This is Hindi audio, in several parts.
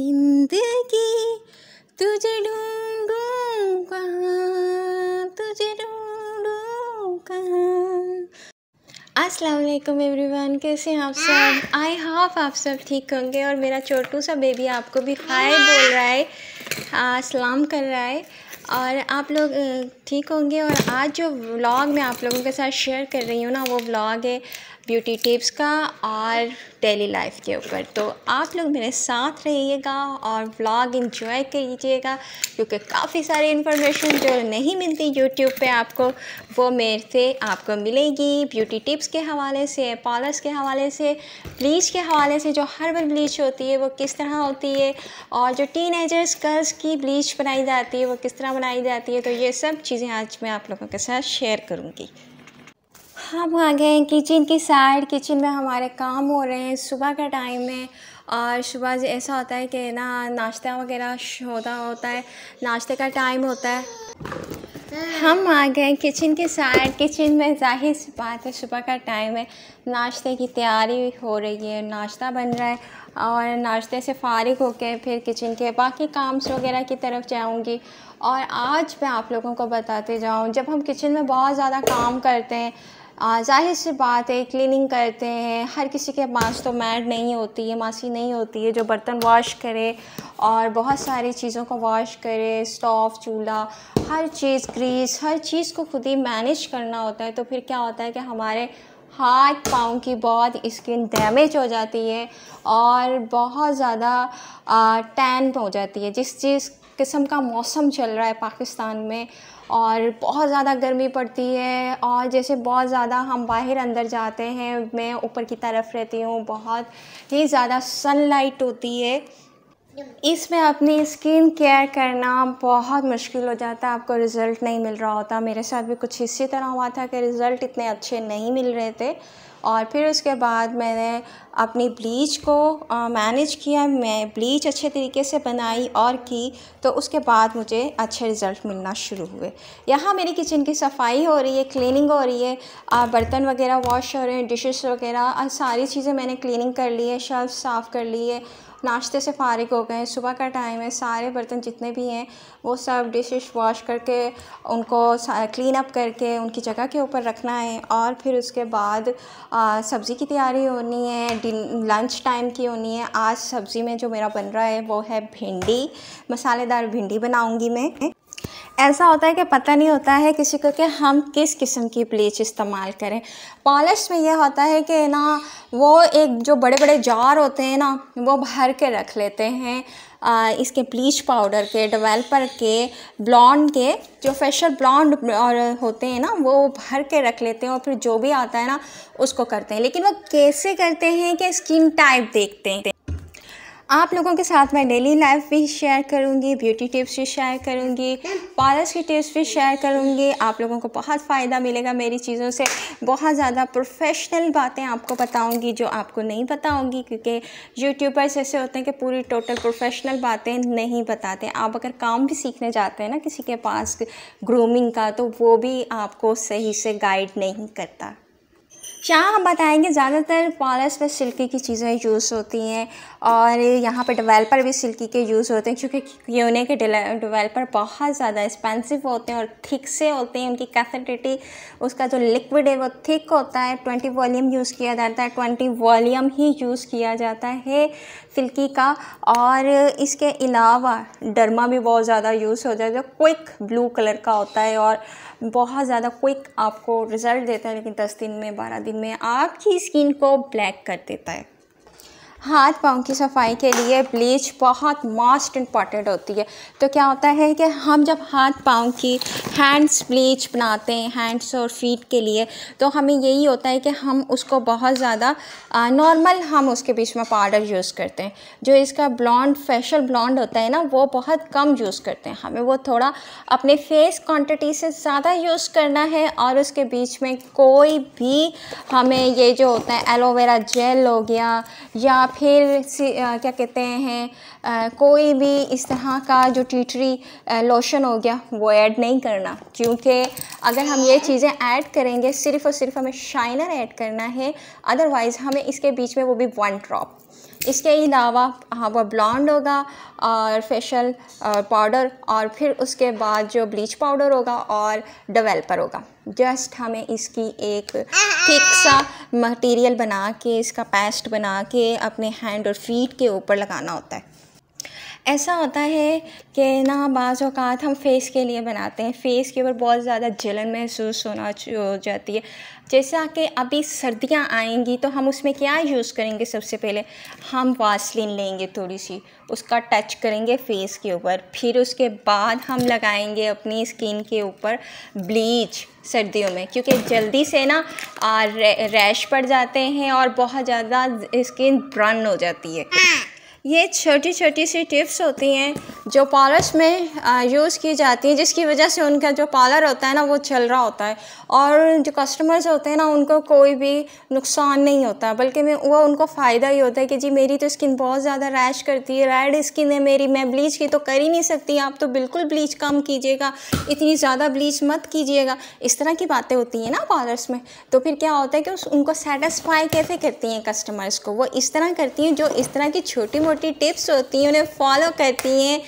जिंदगी तुझे ढूंढूं कहाँ तुझे ढूंढूं कहाँ असलम एवरीवन कैसे हैं आप सब आई हाफ आप सब ठीक होंगे और मेरा छोटू सा बेबी आपको भी हाय बोल रहा है सलाम कर रहा है और आप लोग ठीक होंगे और आज जो व्लॉग मैं आप लोगों के साथ शेयर कर रही हूँ ना वो व्लॉग है ब्यूटी टिप्स का और डेली लाइफ के ऊपर तो आप लोग मेरे साथ रहिएगा और व्लॉग इन्जॉय कीजिएगा क्योंकि काफ़ी सारी इन्फॉर्मेशन जो नहीं मिलती यूट्यूब पे आपको वो मेरे से आपको मिलेगी ब्यूटी टिप्स के हवाले से पॉलर्स के हवाले से ब्लीच के हवाले से जो हर्बल ब्लीच होती है वो किस तरह होती है और जो टीन एजर्स गर्ल्स की ब्लीच बनाई जाती है वो किस तरह बनाई जाती है तो ये सब चीज़ें आज मैं आप लोगों के साथ शेयर करूँगी हम आ गए हैं किचन की साइड किचन में हमारे काम हो रहे हैं सुबह का टाइम है और सुबह ऐसा होता है कि ना नाश्ता वगैरह होता होता है नाश्ते का टाइम होता है हम आ गए किचन के साइड किचन में जाहिर सी बात है सुबह का टाइम है नाश्ते की तैयारी हो रही है नाश्ता बन रहा है और नाश्ते से फारिग होकर फिर किचन के बाकी काम्स वगैरह की तरफ जाऊंगी और आज मैं आप लोगों को बताते जाऊँ जब हम किचन में बहुत ज़्यादा काम करते हैं जाहिर सी बात है क्लीनिंग करते हैं हर किसी के पास तो मैड नहीं होती है मासी नहीं होती है जो बर्तन वॉश करे और बहुत सारी चीज़ों को वॉश करे स्टोव चूल्हा हर चीज़ ग्रीस हर चीज़ को खुद ही मैनेज करना होता है तो फिर क्या होता है कि हमारे हाथ पाँव की बहुत स्किन डैमेज हो जाती है और बहुत ज़्यादा टैन हो जाती है जिस जिस किस्म का मौसम चल रहा है पाकिस्तान में और बहुत ज़्यादा गर्मी पड़ती है और जैसे बहुत ज़्यादा हम बाहर अंदर जाते हैं मैं ऊपर की तरफ रहती हूँ बहुत ही ज़्यादा सनलाइट होती है इसमें अपनी स्किन केयर करना बहुत मुश्किल हो जाता है आपको रिज़ल्ट नहीं मिल रहा होता मेरे साथ भी कुछ इसी तरह हुआ था कि रिज़ल्ट इतने अच्छे नहीं मिल रहे थे और फिर उसके बाद मैंने अपनी ब्लीच को मैनेज किया मैं ब्लीच अच्छे तरीके से बनाई और की तो उसके बाद मुझे अच्छे रिज़ल्ट मिलना शुरू हुए यहाँ मेरी किचन की सफाई हो रही है क्लीनिंग हो रही है बर्तन वगैरह वॉश हो रहे हैं डिशेस वगैरह सारी चीज़ें मैंने क्लीनिंग कर ली है शेल्फ साफ़ कर ली है नाश्ते से फारिग हो गए हैं सुबह का टाइम है सारे बर्तन जितने भी हैं वो सब डिशेस वॉश करके उनको क्लीन अप करके उनकी जगह के ऊपर रखना है और फिर उसके बाद सब्ज़ी की तैयारी होनी है लंच टाइम की होनी है आज सब्ज़ी में जो मेरा बन रहा है वो है भिंडी मसालेदार भिंडी बनाऊँगी मैं ऐसा होता है कि पता नहीं होता है किसी को कि हम किस किस्म की ब्लीच इस्तेमाल करें पॉलिश में यह होता है कि ना वो एक जो बड़े बड़े जार होते हैं ना वो भर के रख लेते हैं आ, इसके ब्लीच पाउडर के डेवलपर के ब्लॉन्ड के जो फेशियल ब्लॉन्ड और होते हैं ना वो भर के रख लेते हैं और फिर जो भी आता है ना उसको करते हैं लेकिन वो कैसे करते हैं कि स्किन टाइप देखते हैं आप लोगों के साथ मैं डेली लाइफ भी शेयर करूँगी ब्यूटी टिप्स भी शेयर करूँगी पार्लर्स की टिप्स भी शेयर करूँगी आप लोगों को बहुत फ़ायदा मिलेगा मेरी चीज़ों से बहुत ज़्यादा प्रोफेशनल बातें आपको बताऊँगी जो आपको नहीं बताऊँगी क्योंकि यूट्यूबर्स ऐसे होते हैं कि पूरी टोटल प्रोफेशनल बातें नहीं बताते आप अगर काम भी सीखने जाते हैं ना किसी के पास ग्रूमिंग का तो वो भी आपको सही से गाइड नहीं करता यहाँ हम बताएंगे ज़्यादातर पार्लर्स में सिल्की की चीज़ें यूज़ होती हैं और यहाँ पर डेवलपर भी सिल्की के यूज़ होते हैं क्योंकि यूने के डेवलपर बहुत ज़्यादा एक्सपेंसिव होते हैं और थिक से होते हैं उनकी कैपेसिटी उसका जो लिक्विड है वो थिक होता है ट्वेंटी वॉल्यूम यूज़ किया जाता है ट्वेंटी वॉल्यूम ही यूज़ किया जाता है सिल्की का और इसके अलावा डरमा भी बहुत ज़्यादा यूज़ हो जाता है जो क्विक ब्लू कलर का होता है और बहुत ज़्यादा क्विक आपको रिज़ल्ट देता है लेकिन दस दिन में बारह दिन में आपकी स्किन को ब्लैक कर देता है हाथ पाँव की सफाई के लिए ब्लीच बहुत मोस्ट इम्पॉर्टेंट होती है तो क्या होता है कि हम जब हाथ पाँव की हैंड्स ब्लीच बनाते हैं हैंड्स और फीट के लिए तो हमें यही होता है कि हम उसको बहुत ज़्यादा नॉर्मल हम उसके बीच में पाउडर यूज़ करते हैं जो इसका ब्लॉन्ड फेशल ब्लॉन्ड होता है ना वो बहुत कम यूज़ करते हैं हमें वो थोड़ा अपने फेस क्वान्टिटी से ज़्यादा यूज़ करना है और उसके बीच में कोई भी हमें ये जो होता है एलोवेरा जेल हो गया या फिर क्या कहते हैं कोई भी इस तरह का जो टीटरी लोशन हो गया वो ऐड नहीं करना क्योंकि अगर हम ये चीज़ें ऐड करेंगे सिर्फ़ और सिर्फ हमें शाइनर ऐड करना है अदरवाइज़ हमें इसके बीच में वो भी वन ड्रॉप इसके अलावा हाँ वह ब्लॉन्ड होगा और फेशियल पाउडर और फिर उसके बाद जो ब्लीच पाउडर होगा और डेवलपर होगा जस्ट हमें इसकी एक थिक सा मटेरियल बना के इसका पेस्ट बना के अपने हैंड और फीट के ऊपर लगाना होता है ऐसा होता है कि ना बाज़ अवत हम फेस के लिए बनाते हैं फेस के ऊपर बहुत ज़्यादा जलन महसूस होना हो जाती है जैसा कि अभी सर्दियाँ आएंगी तो हम उसमें क्या यूज़ करेंगे सबसे पहले हम वासलिन लेंगे थोड़ी सी उसका टच करेंगे फेस के ऊपर फिर उसके बाद हम लगाएंगे अपनी स्किन के ऊपर ब्लीच सर्दियों में क्योंकि जल्दी से ना रैश पड़ जाते हैं और बहुत ज़्यादा स्किन ब्रन हो जाती है ये छोटी छोटी सी टिप्स होती हैं जो पार्लर्स में यूज़ की जाती हैं जिसकी वजह से उनका जो पार्लर होता है ना वो चल रहा होता है और जो कस्टमर्स होते हैं ना उनको कोई भी नुकसान नहीं होता बल्कि मैं वो उनको फ़ायदा ही होता है कि जी मेरी तो स्किन बहुत ज़्यादा रैश करती है रेड स्किन है मेरी मैं ब्लीच की तो कर ही नहीं सकती आप तो बिल्कुल ब्लीच कम कीजिएगा इतनी ज़्यादा ब्लीच मत कीजिएगा इस तरह की बातें होती हैं ना पार्लर्स में तो फिर क्या होता है कि उस उनको सेटिस्फाई कैसे करती हैं कस्टमर्स को वो इस तरह करती हैं जो इस तरह की छोटी छोटी टिप्स होती हैं उन्हें फॉलो करती हैं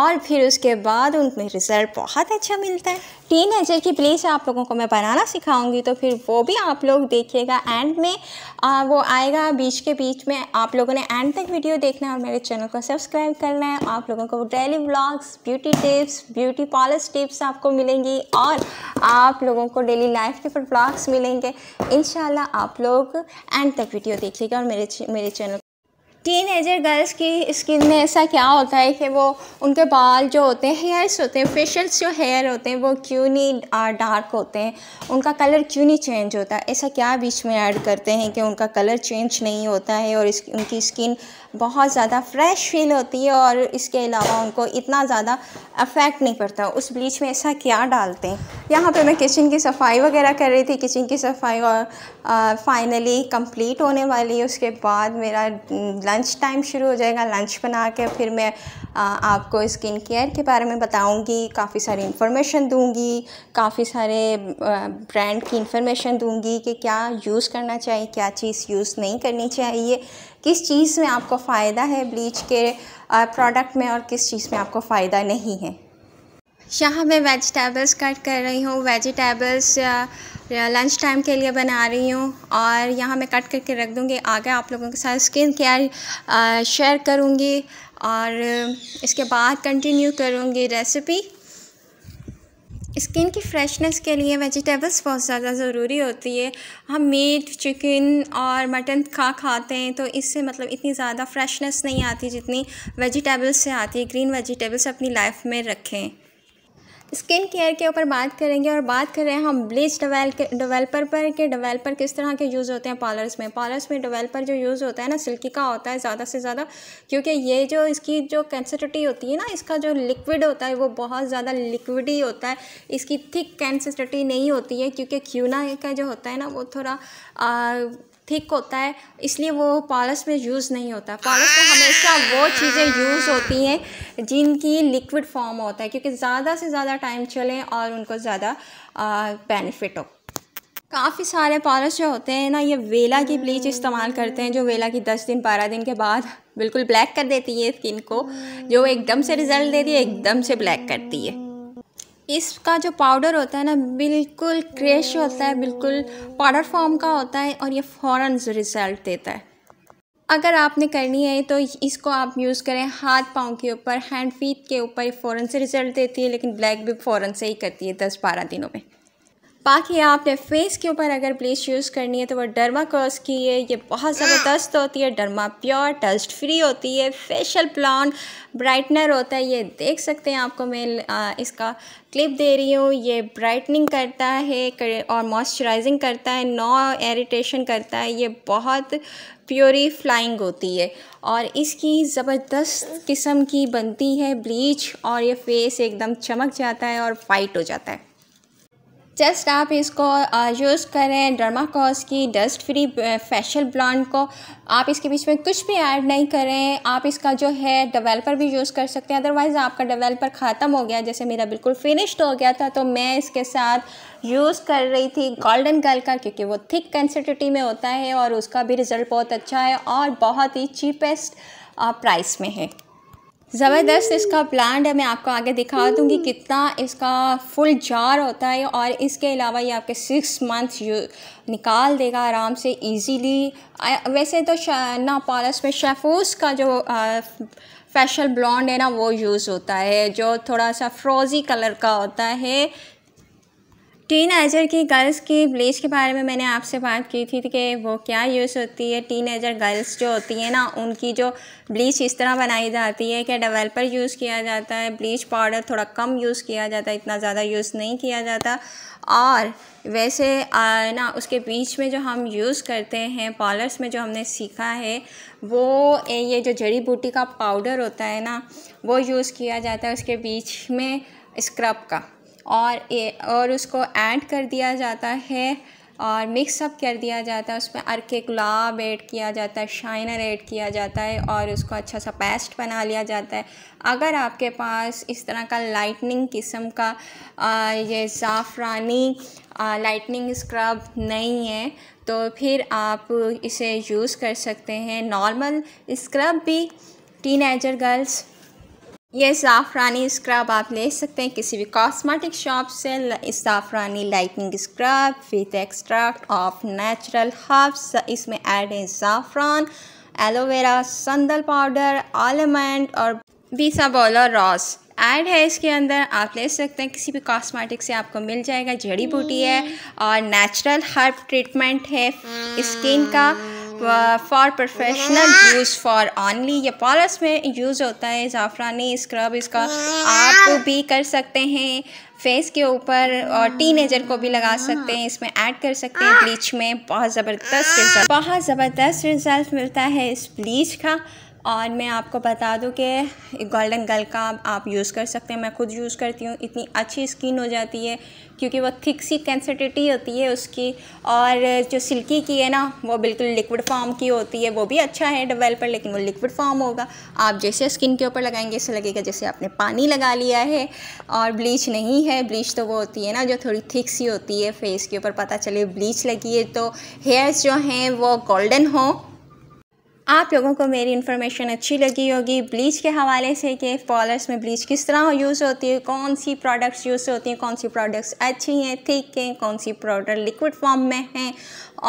और फिर उसके बाद उनमें रिज़ल्ट बहुत अच्छा मिलता है टीन एजर की प्लेस आप लोगों को मैं बनाना सिखाऊंगी तो फिर वो भी आप लोग देखिएगा एंड में आ, वो आएगा बीच के बीच में आप लोगों ने एंड तक वीडियो देखना है और मेरे चैनल को सब्सक्राइब करना है आप लोगों को daily vlogs beauty tips beauty polish tips आपको मिलेंगी और आप लोगों को डेली लाइफ के ऊपर ब्लॉग्स मिलेंगे इन आप लोग एंड तक वीडियो देखिएगा और मेरे मेरे चैनल टीन एजर गर्ल्स की स्किन में ऐसा क्या होता है कि वो उनके बाल जो होते हैं हेयर्स होते हैं फेशल्स जो हेयर होते हैं वो क्यों नहीं डार्क होते हैं उनका कलर क्यों नहीं चेंज होता ऐसा क्या बीच में ऐड करते हैं कि उनका कलर चेंज नहीं होता है और इस, उनकी स्किन बहुत ज़्यादा फ्रेश फील होती है और इसके अलावा उनको इतना ज़्यादा अफेक्ट नहीं पड़ता उस ब्लीच में ऐसा क्या डालते हैं यहाँ पे मैं किचन की सफाई वगैरह कर रही थी किचन की सफाई और फाइनली कंप्लीट होने वाली है उसके बाद मेरा लंच mm, टाइम शुरू हो जाएगा लंच बना के फिर मैं आपको स्किन केयर के बारे में बताऊंगी काफ़ी सारी इन्फॉर्मेशन दूंगी काफ़ी सारे ब्रांड की इन्फॉर्मेशन दूंगी कि क्या यूज़ करना चाहिए क्या चीज़ यूज़ नहीं करनी चाहिए किस चीज़ में आपको फ़ायदा है ब्लीच के प्रोडक्ट में और किस चीज़ में आपको फ़ायदा नहीं है यहाँ मैं वेजिटेबल्स कट कर रही हूँ वेजिटेबल्स लंच टाइम के लिए बना रही हूँ और यहाँ मैं कट करके रख दूँगी आगे आप लोगों के साथ स्किन केयर शेयर करूँगी और इसके बाद कंटिन्यू करूँगी रेसिपी स्किन की फ्रेशनेस के लिए वेजिटेबल्स बहुत ज़्यादा ज़रूरी होती है हम मीट चिकन और मटन खा खाते हैं तो इससे मतलब इतनी ज़्यादा फ्रेशनेस नहीं आती जितनी वेजिटेबल्स से आती है ग्रीन वेजिटेबल्स अपनी लाइफ में रखें स्किन केयर के ऊपर बात करेंगे और बात कर रहे हैं हम ब्लीच डेवेल के डेवलपर पर के डेवलपर किस तरह के यूज़ होते हैं पार्लर्स में पार्लर्स में डेवलपर जो यूज़ होता है ना सिल्की का होता है ज़्यादा से ज़्यादा क्योंकि ये जो इसकी जो कैंसिटी होती है ना इसका जो लिक्विड होता है वो बहुत ज़्यादा लिक्विडी होता है इसकी थिक कैंसिटी नहीं होती है क्योंकि क्यूना का जो होता है ना वो थोड़ा आ, थिक होता है इसलिए वो पॉलिस में यूज़ नहीं होता पॉलिस में हमेशा वो चीज़ें यूज़ होती हैं जिनकी लिक्विड फॉर्म होता है क्योंकि ज़्यादा से ज़्यादा टाइम चलें और उनको ज़्यादा बेनिफिट हो काफ़ी सारे पॉलिस जो होते हैं ना ये वेला की ब्लीच इस्तेमाल करते हैं जो वेला की दस दिन बारह दिन के बाद बिल्कुल ब्लैक कर देती है स्किन को जो एकदम से रिज़ल्ट देती है एकदम से ब्लैक करती है इसका जो पाउडर होता है ना बिल्कुल क्रेश होता है बिल्कुल पाउडर फॉर्म का होता है और ये फ़ौर रिज़ल्ट देता है अगर आपने करनी है तो इसको आप यूज़ करें हाथ पाँव के ऊपर हैंड फीट के ऊपर फ़ौरन से रिज़ल्ट देती है लेकिन ब्लैक भी फ़ौरन से ही करती है दस बारह दिनों में बाकी आपने फेस के ऊपर अगर ब्लीच यूज़ करनी है तो वो डर्मा क्रॉस की है ये बहुत ज़बरदस्त होती है डरमा प्योर डस्ट फ्री होती है फेशियल प्लान ब्राइटनर होता है ये देख सकते हैं आपको मैं इसका क्लिप दे रही हूँ ये ब्राइटनिंग करता है और मॉइस्चराइजिंग करता है नो एरीटेशन करता है ये बहुत प्योरी फ्लाइंग होती है और इसकी ज़बरदस्त किस्म की बनती है ब्लीच और ये फेस एकदम चमक जाता है और वाइट हो जाता है जस्ट आप इसको यूज़ करें डर्माकॉस की डस्ट फ्री फेशियल ब्लॉन्ड को आप इसके बीच में कुछ भी ऐड नहीं करें आप इसका जो है डेवलपर भी यूज़ कर सकते हैं अदरवाइज़ आपका डेवलपर ख़त्म हो गया जैसे मेरा बिल्कुल फिनिश्ड हो गया था तो मैं इसके साथ यूज़ कर रही थी गोल्डन गर्ल का क्योंकि वो थिक कंसिटिटी में होता है और उसका भी रिज़ल्ट बहुत अच्छा है और बहुत ही चीपेस्ट प्राइस में है ज़बरदस्त इसका प्लांट है मैं आपको आगे दिखा दूँगी hmm. कितना इसका फुल जार होता है और इसके अलावा ये आपके सिक्स मंथ निकाल देगा आराम से इजीली वैसे तो ना पारस में शेफूस का जो फैशल ब्लॉन्ड है ना वो यूज़ होता है जो थोड़ा सा फ्रोज़ी कलर का होता है टीन एजर की गर्ल्स की ब्लीच के बारे में मैंने आपसे बात की थी कि वो क्या यूज़ होती है टीन एजर गर्ल्स जो होती हैं ना उनकी जो ब्लीच इस तरह बनाई जाती है कि डेवलपर यूज़ किया जाता है ब्लीच पाउडर थोड़ा कम यूज़ किया जाता है इतना ज़्यादा यूज़ नहीं किया जाता और वैसे आ, ना उसके बीच में जो हम यूज़ करते हैं पार्लर्स में जो हमने सीखा है वो ये जो जड़ी बूटी का पाउडर होता है ना वो यूज़ किया जाता है उसके बीच में स्क्रब का और ए, और उसको ऐड कर दिया जाता है और मिक्सअप कर दिया जाता है उसमें अर्के गुलाब ऐड किया जाता है शाइनर ऐड किया जाता है और उसको अच्छा सा पेस्ट बना लिया जाता है अगर आपके पास इस तरह का लाइटनिंग किस्म का आ, ये ज़ाफ़रानी लाइटनिंग स्क्रब नहीं है तो फिर आप इसे यूज़ कर सकते हैं नॉर्मल स्क्रब भी टीन गर्ल्स ये ज़ाफ़रानी स्क्रब आप ले सकते हैं किसी भी कॉस्मेटिक शॉप से ज़ाफ़रानी lightning scrub with extract of natural herbs इसमें ऐड है ज़ाफ़रान एलोवेरा संदल पाउडर आलमंड और बीसा बोला रॉस ऐड है इसके अंदर आप ले सकते हैं किसी भी कॉस्मेटिक से आपको मिल जाएगा जड़ी बूटी है और नेचुरल हर्ब ट्रीटमेंट है स्किन का for professional use for only ये पॉलिस में यूज़ होता है ज़ाफ़रानी स्क्रब इसका आप भी कर सकते हैं फेस के ऊपर और टीनेजर को भी लगा सकते हैं इसमें ऐड कर सकते हैं ब्लीच ah. में बहुत ज़बरदस्त रिजल्ट बहुत ज़बरदस्त रिजल्ट मिलता है इस ब्लीच का और मैं आपको बता दूं कि गोल्डन गल का आप यूज़ कर सकते हैं मैं खुद यूज़ करती हूँ इतनी अच्छी स्किन हो जाती है क्योंकि वो थिक सी कैंसटिटी होती है उसकी और जो सिल्की की है ना वो बिल्कुल लिक्विड फॉर्म की होती है वो भी अच्छा है डेवलपर लेकिन वो लिक्विड फॉर्म होगा आप जैसे स्किन के ऊपर लगाएंगे ऐसे लगेगा जैसे आपने पानी लगा लिया है और ब्लीच नहीं है ब्लीच तो वो होती है ना जो थोड़ी थिक सी होती है फेस के ऊपर पता चले ब्लीच लगी है तो हेयर्स जो हैं वो गोल्डन हों आप लोगों को मेरी इन्फॉर्मेशन अच्छी लगी होगी ब्लीच के हवाले से कि फॉलर्स में ब्लीच किस तरह यूज़ होती है कौन सी प्रोडक्ट्स यूज़ होती हैं कौन सी प्रोडक्ट्स अच्छी हैं ठीक हैं कौन सी प्रोडक्ट लिक्विड फॉर्म में हैं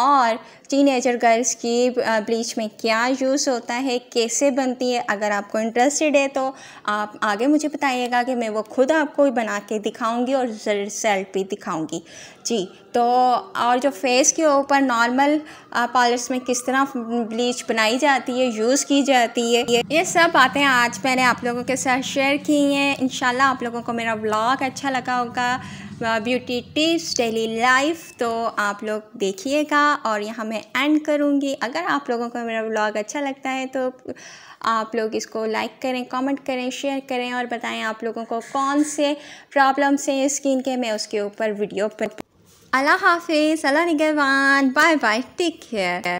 और टीनेजर गर्ल्स की ब्लीच में क्या यूज़ होता है कैसे बनती है अगर आपको इंटरेस्टेड है तो आप आगे मुझे बताइएगा कि मैं वो खुद आपको बना के दिखाऊंगी और रिजल्ट भी दिखाऊंगी जी तो और जो फेस के ऊपर नॉर्मल पार्लर्स में किस तरह ब्लीच बनाई जाती है यूज़ की जाती है ये ये सब बातें आज मैंने आप लोगों के साथ शेयर की हैं इन आप लोगों को मेरा ब्लॉग अच्छा लगा होगा ब्यूटी टिप्स डेली लाइफ तो आप लोग देखिएगा और यहाँ मैं एंड करूँगी अगर आप लोगों को मेरा ब्लॉग अच्छा लगता है तो आप लोग इसको लाइक करें कमेंट करें शेयर करें और बताएं आप लोगों को कौन से प्रॉब्लम्स हैं स्किन के मैं उसके ऊपर वीडियो पर अल्लाह हाफिज़ अल्लाह निगवान बाय बाय टेक केयर